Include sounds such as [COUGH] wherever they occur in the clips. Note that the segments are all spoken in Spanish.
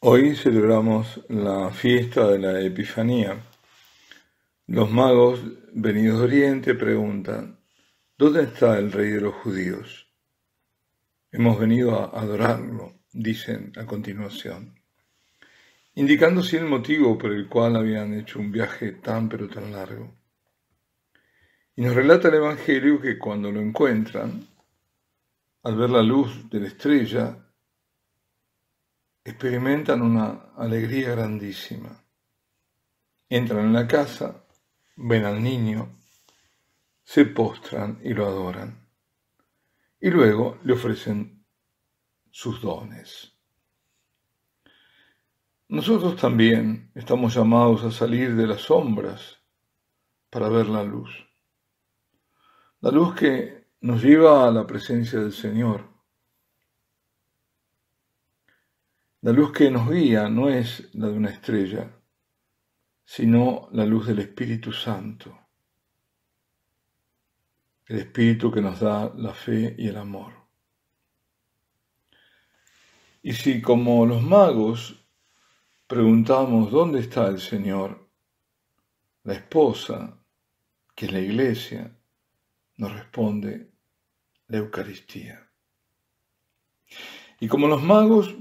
Hoy celebramos la fiesta de la Epifanía. Los magos venidos de Oriente preguntan, ¿dónde está el rey de los judíos? Hemos venido a adorarlo, dicen a continuación, indicando el motivo por el cual habían hecho un viaje tan pero tan largo. Y nos relata el Evangelio que cuando lo encuentran, al ver la luz de la estrella, experimentan una alegría grandísima. Entran en la casa, ven al niño, se postran y lo adoran. Y luego le ofrecen sus dones. Nosotros también estamos llamados a salir de las sombras para ver la luz. La luz que nos lleva a la presencia del Señor La luz que nos guía no es la de una estrella, sino la luz del Espíritu Santo, el Espíritu que nos da la fe y el amor. Y si como los magos preguntamos dónde está el Señor, la esposa, que es la iglesia, nos responde la Eucaristía. Y como los magos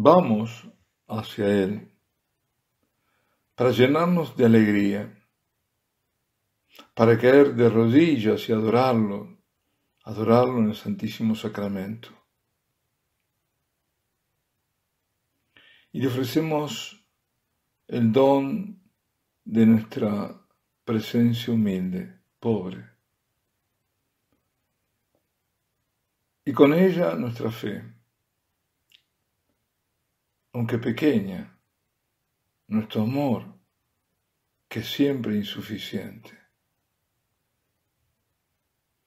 vamos hacia Él para llenarnos de alegría, para caer de rodillas y adorarlo, adorarlo en el Santísimo Sacramento. Y le ofrecemos el don de nuestra presencia humilde, pobre. Y con ella nuestra fe aunque pequeña, nuestro amor, que es siempre insuficiente.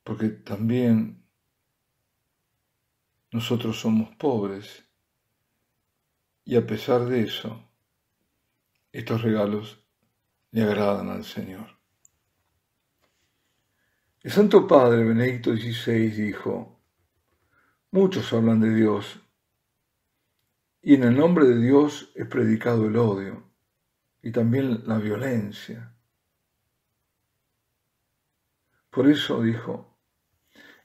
Porque también nosotros somos pobres y a pesar de eso, estos regalos le agradan al Señor. El Santo Padre Benedicto XVI dijo, muchos hablan de Dios y en el nombre de Dios es predicado el odio y también la violencia. Por eso dijo,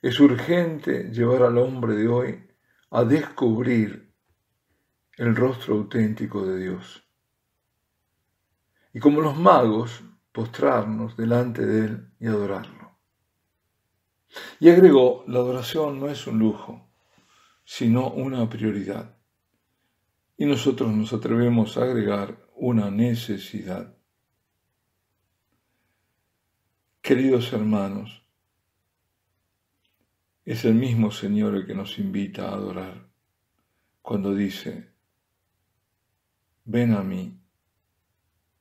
es urgente llevar al hombre de hoy a descubrir el rostro auténtico de Dios. Y como los magos, postrarnos delante de Él y adorarlo. Y agregó, la adoración no es un lujo, sino una prioridad y nosotros nos atrevemos a agregar una necesidad. Queridos hermanos, es el mismo Señor el que nos invita a adorar cuando dice, ven a mí,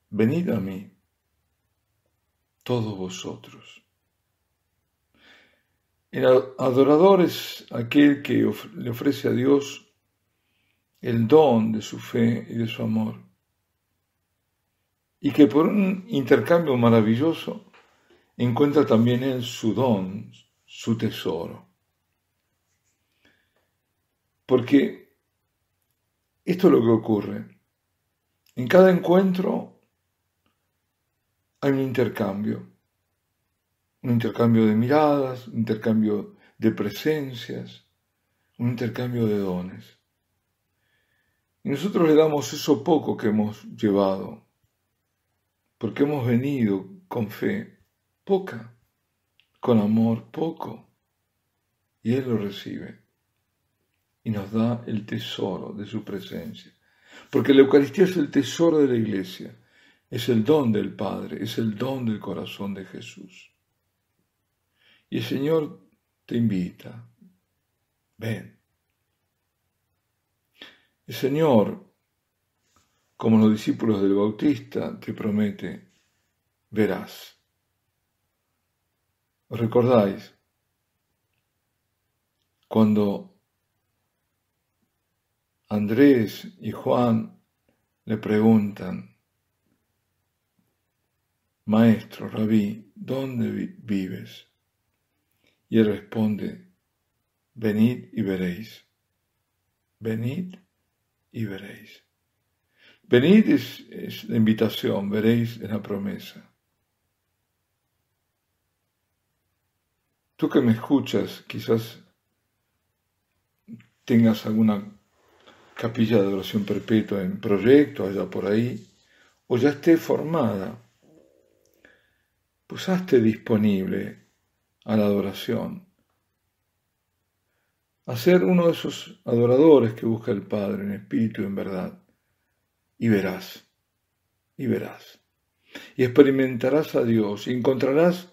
venid a mí, todos vosotros. El adorador es aquel que le ofrece a Dios el don de su fe y de su amor. Y que por un intercambio maravilloso encuentra también él su don, su tesoro. Porque esto es lo que ocurre. En cada encuentro hay un intercambio. Un intercambio de miradas, un intercambio de presencias, un intercambio de dones. Y nosotros le damos eso poco que hemos llevado, porque hemos venido con fe poca, con amor poco, y Él lo recibe y nos da el tesoro de su presencia. Porque la Eucaristía es el tesoro de la iglesia, es el don del Padre, es el don del corazón de Jesús. Y el Señor te invita, ven, el Señor, como los discípulos del Bautista, te promete, verás. ¿Os recordáis? Cuando Andrés y Juan le preguntan, Maestro, rabí, ¿dónde vives? Y él responde, venid y veréis. Venid y veréis. Venid es, la invitación, veréis en la promesa. Tú que me escuchas, quizás tengas alguna capilla de oración perpetua en proyecto allá por ahí, o ya esté formada, pues hazte disponible a la adoración a ser uno de esos adoradores que busca el Padre en espíritu y en verdad. Y verás, y verás, y experimentarás a Dios, y encontrarás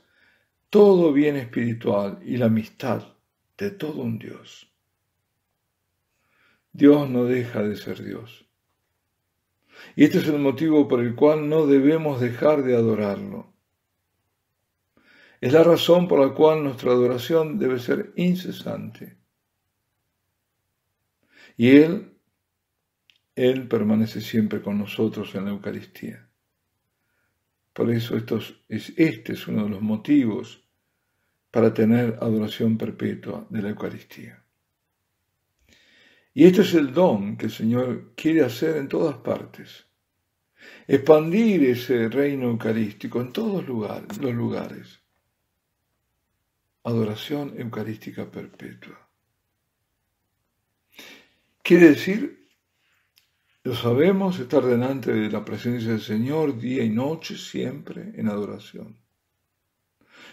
todo bien espiritual y la amistad de todo un Dios. Dios no deja de ser Dios. Y este es el motivo por el cual no debemos dejar de adorarlo. Es la razón por la cual nuestra adoración debe ser incesante y Él, Él permanece siempre con nosotros en la Eucaristía. Por eso es, este es uno de los motivos para tener adoración perpetua de la Eucaristía. Y este es el don que el Señor quiere hacer en todas partes. Expandir ese reino eucarístico en todos los lugares. Adoración eucarística perpetua. Quiere decir, lo sabemos, estar delante de la presencia del Señor día y noche, siempre en adoración.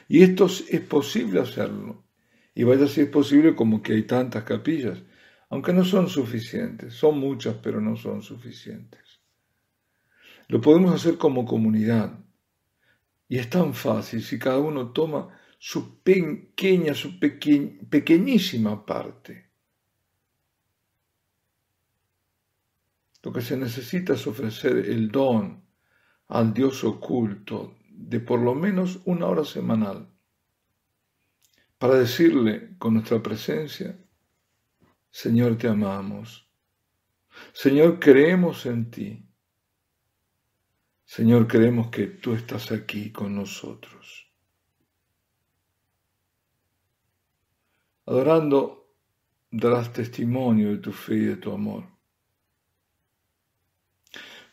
Y esto es posible hacerlo. Y vaya a es posible como que hay tantas capillas, aunque no son suficientes, son muchas, pero no son suficientes. Lo podemos hacer como comunidad. Y es tan fácil si cada uno toma su pequeña, su pequeñísima parte Lo que se necesita es ofrecer el don al Dios oculto de por lo menos una hora semanal para decirle con nuestra presencia, Señor te amamos, Señor creemos en ti, Señor creemos que tú estás aquí con nosotros. Adorando darás testimonio de tu fe y de tu amor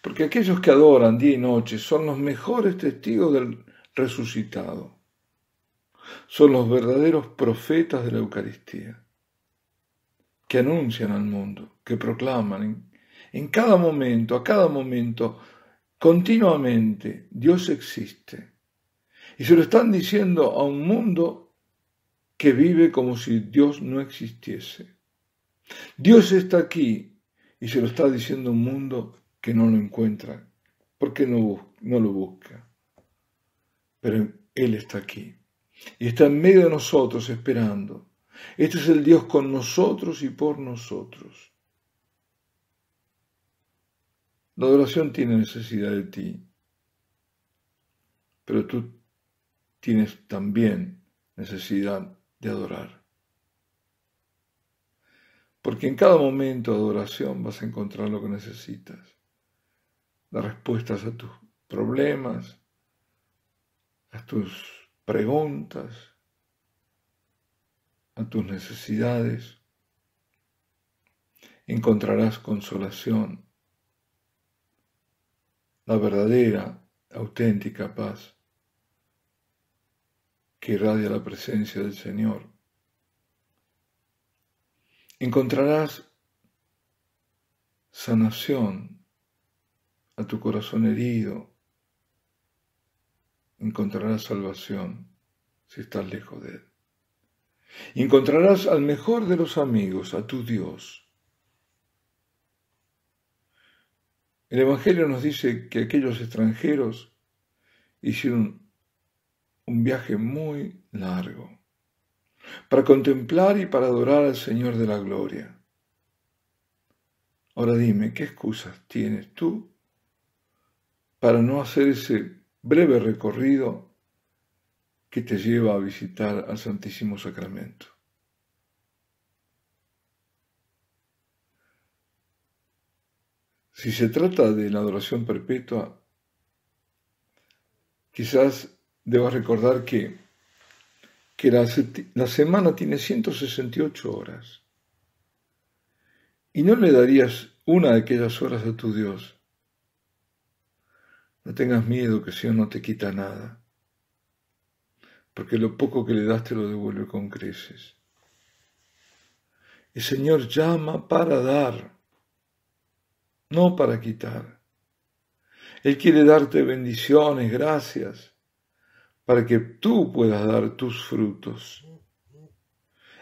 porque aquellos que adoran día y noche son los mejores testigos del resucitado, son los verdaderos profetas de la Eucaristía, que anuncian al mundo, que proclaman en, cada momento, a cada momento, continuamente, Dios existe. Y se lo están diciendo a un mundo que vive como si Dios no existiese. Dios está aquí y se lo está diciendo un mundo que no lo encuentra, porque no, no lo busca. Pero Él está aquí y está en medio de nosotros esperando. Este es el Dios con nosotros y por nosotros. La adoración tiene necesidad de ti, pero tú tienes también necesidad de adorar. Porque en cada momento de adoración vas a encontrar lo que necesitas las respuestas a tus problemas, a tus preguntas, a tus necesidades. Encontrarás consolación, la verdadera, auténtica paz que irradia la presencia del Señor. Encontrarás sanación a tu corazón herido, encontrarás salvación si estás lejos de Él. Y encontrarás al mejor de los amigos, a tu Dios. El Evangelio nos dice que aquellos extranjeros hicieron un viaje muy largo para contemplar y para adorar al Señor de la Gloria. Ahora dime, ¿qué excusas tienes tú para no hacer ese breve recorrido que te lleva a visitar al Santísimo Sacramento. Si se trata de la adoración perpetua, quizás debas recordar que, que la, la, semana tiene 168 horas y no le darías una de aquellas horas a tu Dios no tengas miedo que el Señor no te quita nada, porque lo poco que le das te lo devuelve con creces. El Señor llama para dar, no para quitar. Él quiere darte bendiciones, gracias, para que tú puedas dar tus frutos.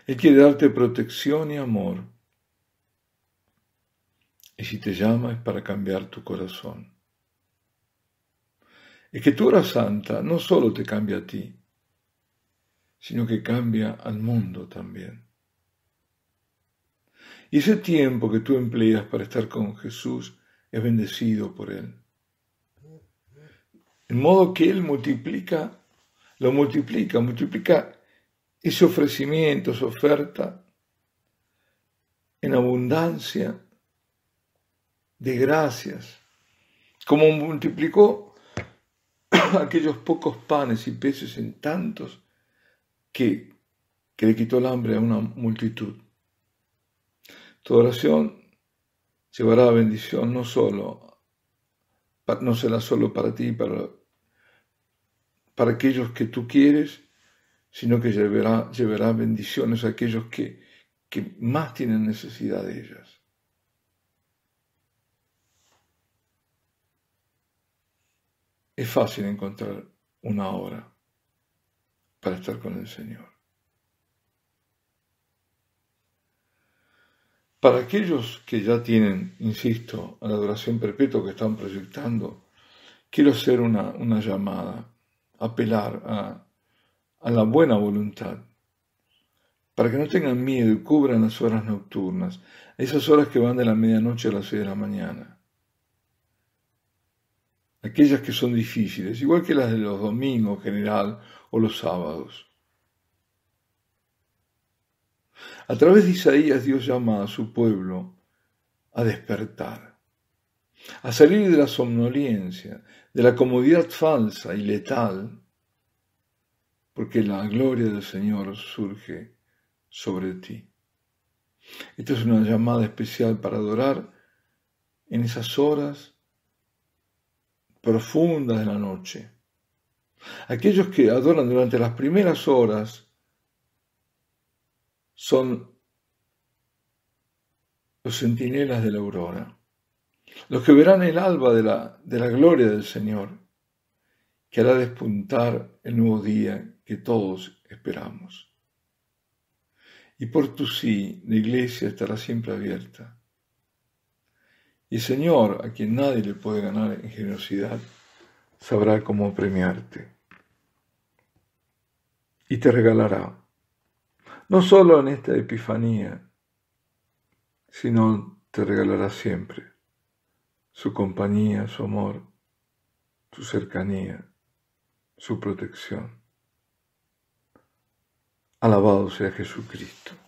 Él quiere darte protección y amor. Y si te llama es para cambiar tu corazón que tu hora santa no solo te cambia a ti, sino que cambia al mundo también. Y ese tiempo que tú empleas para estar con Jesús es bendecido por Él. En modo que Él multiplica, lo multiplica, multiplica ese ofrecimiento, esa oferta, en abundancia de gracias, como multiplicó [LAUGHS] aquellos pocos panes y peces en tantos que, que le quitó el hambre a una multitud. Tu oración llevará bendición no solo, no será solo para ti, para, para aquellos que tú quieres, sino que llevará, bendiciones a aquellos que, que más tienen necesidad de ellas. es fácil encontrar una hora para estar con el Señor. Para aquellos que ya tienen, insisto, a la adoración perpetua que están proyectando, quiero hacer una, llamada, apelar a, a la buena voluntad, para que no tengan miedo y cubran las horas nocturnas, esas horas que van de la medianoche a las seis de la mañana aquellas que son difíciles, igual que las de los domingos general o los sábados. A través de Isaías Dios llama a su pueblo a despertar, a salir de la somnolencia, de la comodidad falsa y letal, porque la gloria del Señor surge sobre ti. Esta es una llamada especial para adorar en esas horas profundas de la noche. Aquellos que adoran durante las primeras horas son los centinelas de la aurora, los que verán el alba de la, de la gloria del Señor, que hará despuntar el nuevo día que todos esperamos. Y por tu sí, la iglesia estará siempre abierta y Señor, a quien nadie le puede ganar en generosidad, sabrá cómo premiarte y te regalará, no solo en esta Epifanía, sino te regalará siempre su compañía, su amor, su cercanía, su protección. Alabado sea Jesucristo.